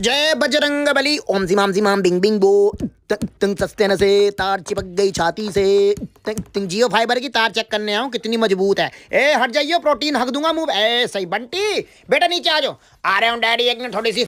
जय बजरंग बली ओम जी माम जी माम बिंग बिंग बो तुम सस्ते न से तार चिपक गई छाती से तुम जियो फाइबर की तार चेक करने आऊँ कितनी मजबूत है ए हट जाइयो प्रोटीन हक दूंगा मुंह ए सही बंटी बेटा नीचे आ जाओ आ रहे हूँ डैडी एक मिनट थोड़ी सी